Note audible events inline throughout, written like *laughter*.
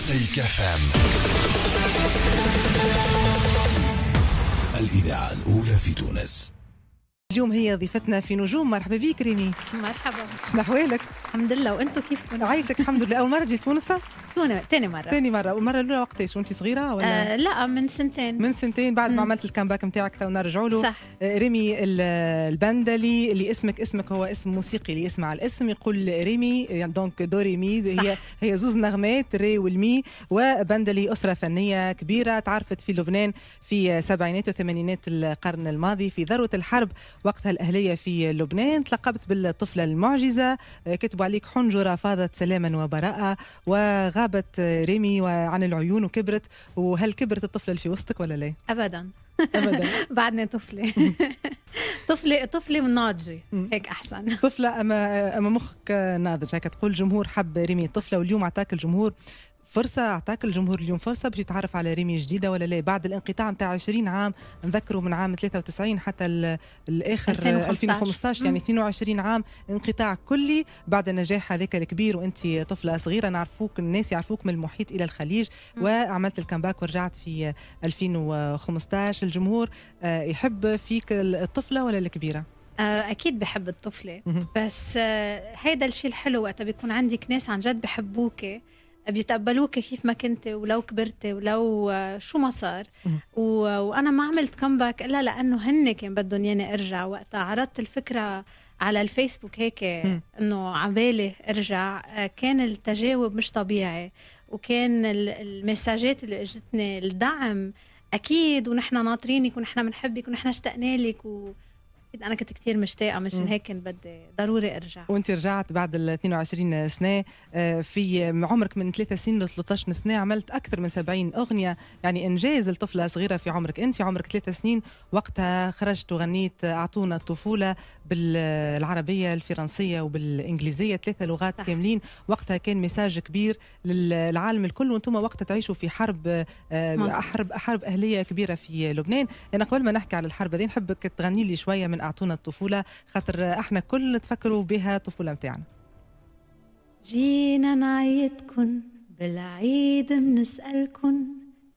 مزيكا فام الإذاعة الأولى في تونس اليوم هي ضيفتنا في نجوم مرحبا بك ريمي مرحبا شنو احوالك الحمد لله وانتم كيفكم عايشك الحمد لله اول مره جيت تونس توني تاني مرة تاني مرة والمرة الأولى وقتاش وأنت صغيرة ولا؟ آه لا من سنتين من سنتين بعد ما عملت الكامباك نتاعك تو نرجعوا له صح آه، ريمي البندلي اللي اسمك اسمك هو اسم موسيقي اللي يسمع الاسم يقول ريمي دونك دو ريمي هي هي زوز نغمات ري والمي وبندلي أسرة فنية كبيرة تعرفت في لبنان في سبعينات وثمانينات القرن الماضي في ذروة الحرب وقتها الأهلية في لبنان تلقبت بالطفلة المعجزة آه، كتبوا عليك حنجرة فاضت سلاما وبراءة وغاب غابت ريمي وعن العيون وكبرت وهل كبرت الطفله اللي في وسطك ولا لا؟ ابدا ابدا *laughs* بعدني طفله *laughs* طفله طفله ناضجه هيك احسن طفله اما اما مخك ناضج هيك تقول الجمهور حب ريمي طفله واليوم اعطاك الجمهور فرصه اعطاك الجمهور اليوم فرصه باش يتعرف على ريمي جديده ولا لا بعد الانقطاع نتاع 20 عام نذكروا من عام 93 حتى الاخر 2015, آه، 2015 يعني 22 عام انقطاع كلي بعد النجاح هذاك الكبير وانت طفله صغيره نعرفوك الناس يعرفوك من المحيط الى الخليج وعملت الكامباك ورجعت في 2015 الجمهور آه، يحب فيك الطفله ولا الكبيره؟ آه، اكيد بحب الطفله بس هيدا الشيء الحلو وقتها بيكون عندك ناس عن جد بحبوك بيتقبلوك كيف ما كنت ولو كبرت ولو آه، شو ما صار و... آه، وانا ما عملت كمباك الا لانه هن كان بدهم ياني ارجع وقتها عرضت الفكره على الفيسبوك هيك انه عبالي ارجع آه، كان التجاوب مش طبيعي وكان المساجات اللي اجتني الدعم اكيد ونحن ناطرينك ونحن بنحبك ونحن اشتقنا لك و... اكيد انا كنت كثير مشتاقه مشان هيك بدي ضروري ارجع وانت رجعت بعد ال 22 سنه آه، في عمرك من 3 سنين ل 13 سنه عملت اكثر من 70 اغنيه يعني انجاز لطفله صغيره في عمرك انت عمرك 3 سنين وقتها خرجت وغنيت اعطونا الطفوله بالعربيه الفرنسيه وبالانجليزيه ثلاثه لغات صح. كاملين وقتها كان مساج كبير للعالم الكل وانتم وقتها تعيشوا في حرب آه، حرب حرب اهليه كبيره في لبنان انا قبل ما نحكي على الحرب هذه نحبك تغني لي شويه من اعطونا الطفوله خاطر احنا كل نتفكروا بها الطفوله نتاعنا جينا نعيدكن بالعيد منسألكن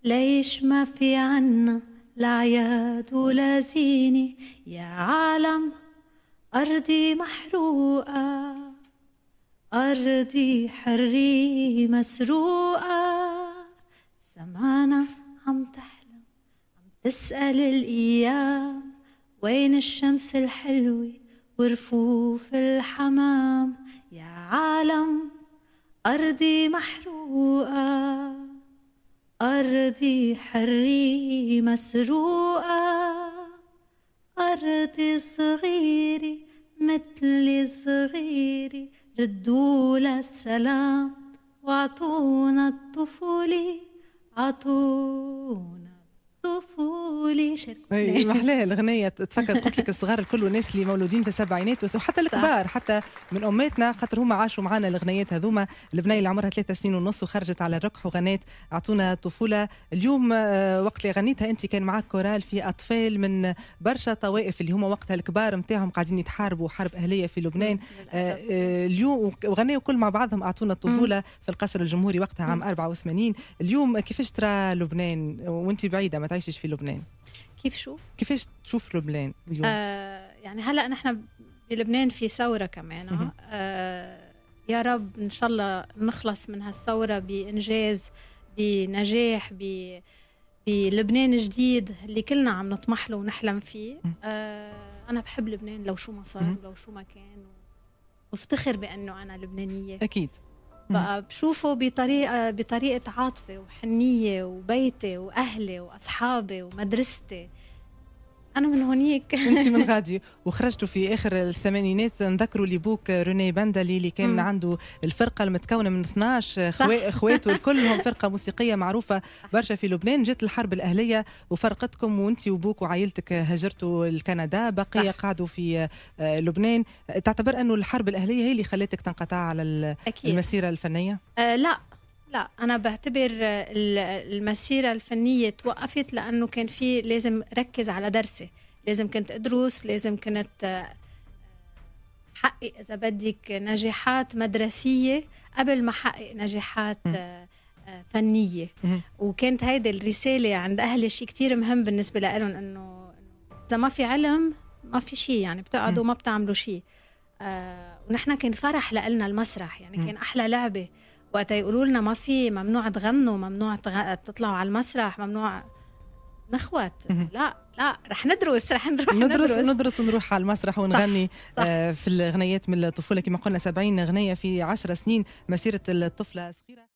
ليش ما في عنا العياد ولا زينة يا عالم أرضي محروقة أرضي حرية مسروقة زمانة عم تحلم عم تسأل الأيام وين الشمس الحلوة ورفوف الحمام يا عالم أرضي محروقة أرضي حري مسروقة أرضي صغيرة متلي صغيرة ردوا السلام وعطونا الطفولة عطونا الطفولة لي شاركوا اي إيه، محلاه الغنية تفكر قلت لك الصغار الكل والناس اللي مولودين في السبعينات وحتى الكبار حتى من اماتنا خاطر هما عاشوا معنا الاغنيات هذوما البنية اللي عمرها ثلاثة سنين ونص وخرجت على الركح وغنات اعطونا طفولة اليوم آه، وقت اللي غنيتها انت كان معاك كورال في اطفال من برشا طوائف اللي هما وقتها الكبار نتاعهم قاعدين يتحاربوا حرب اهليه في لبنان آه، آه، اليوم وغنيوا كل مع بعضهم اعطونا الطفوله في القصر الجمهوري وقتها عام 84 اليوم كيفاش ترى لبنان وانت بعيده ما تعيشش في لبنان كيف شو؟ كيفاش تشوف لبنان اليوم؟ آه يعني هلا نحن بلبنان في ثوره كمان آه. آه يا رب ان شاء الله نخلص من هالثوره بانجاز بنجاح ب بلبنان جديد اللي كلنا عم نطمح له ونحلم فيه آه انا بحب لبنان لو شو ما صار ولو شو ما كان وافتخر بانه انا لبنانيه اكيد بقى بشوفه بطريقه بطريقه عاطفه وحنيه وبيتي واهلي واصحابي ومدرستي انا من هونيك *laughs* انت من *laughs* غادي وخرجتوا في اخر الثمانينات نذكروا لبوك روني بندلي اللي كان مم. عنده الفرقه المتكونه من 12 خواته كلهم فرقه موسيقيه معروفه برشا في لبنان جت الحرب الاهليه وفرقتكم وانت وبوك وعائلتك هجرتوا لكندا بقيه قعدوا في آه، لبنان تعتبر انه الحرب الاهليه هي اللي خلتك تنقطع على أكيد. المسيره الفنيه أه لا لا انا بعتبر المسيره الفنيه توقفت لانه كان في لازم ركز على درسي لازم كنت ادرس لازم كنت آه، حقق اذا بدك نجاحات مدرسيه قبل ما حقق نجاحات آه، آه، فنيه وكانت هيدي الرساله عند اهلي شيء كثير مهم بالنسبه لهم انه اذا ما في علم ما في شيء يعني بتقعدوا ما بتعملوا شيء ونحن كان فرح لنا المسرح يعني كان احلى لعبه وقت يقولوا لنا ما في ممنوع تغنوا ممنوع تطلعوا على المسرح ممنوع نخوت لا لا رح ندرس رح نروح ندرس ندرس, ندرس ونروح على المسرح ونغني صح صح. آه، في الغنيات من الطفوله كما قلنا 70 غنيه في 10 سنين مسيره الطفله صغيره